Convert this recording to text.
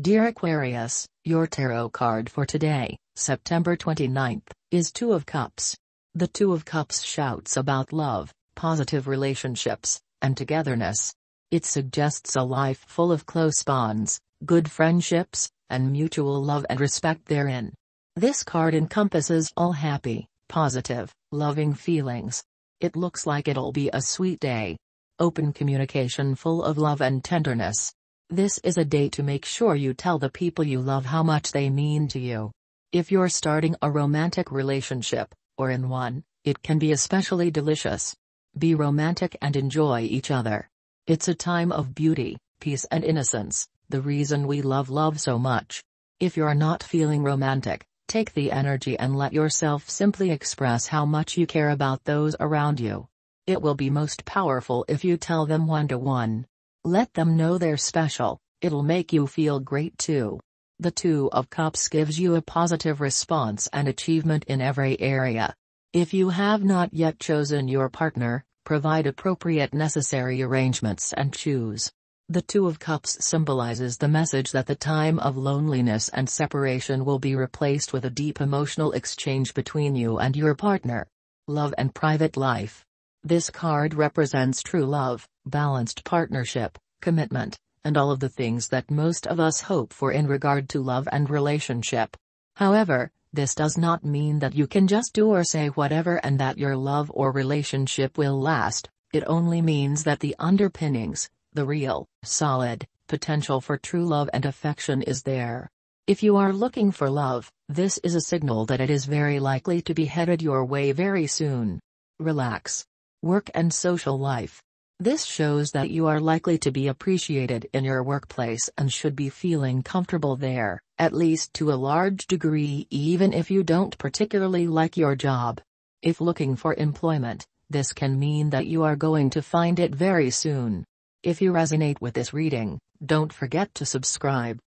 Dear Aquarius, your tarot card for today, September 29th, is Two of Cups. The Two of Cups shouts about love, positive relationships, and togetherness. It suggests a life full of close bonds, good friendships, and mutual love and respect therein. This card encompasses all happy, positive, loving feelings. It looks like it'll be a sweet day. Open communication full of love and tenderness. This is a day to make sure you tell the people you love how much they mean to you. If you're starting a romantic relationship, or in one, it can be especially delicious. Be romantic and enjoy each other. It's a time of beauty, peace and innocence, the reason we love love so much. If you're not feeling romantic, take the energy and let yourself simply express how much you care about those around you. It will be most powerful if you tell them one-to-one. one to one let them know they're special, it'll make you feel great too. The Two of Cups gives you a positive response and achievement in every area. If you have not yet chosen your partner, provide appropriate necessary arrangements and choose. The Two of Cups symbolizes the message that the time of loneliness and separation will be replaced with a deep emotional exchange between you and your partner. Love and private life. This card represents true love, balanced partnership, commitment, and all of the things that most of us hope for in regard to love and relationship. However, this does not mean that you can just do or say whatever and that your love or relationship will last, it only means that the underpinnings, the real, solid, potential for true love and affection is there. If you are looking for love, this is a signal that it is very likely to be headed your way very soon. Relax work and social life. This shows that you are likely to be appreciated in your workplace and should be feeling comfortable there, at least to a large degree even if you don't particularly like your job. If looking for employment, this can mean that you are going to find it very soon. If you resonate with this reading, don't forget to subscribe.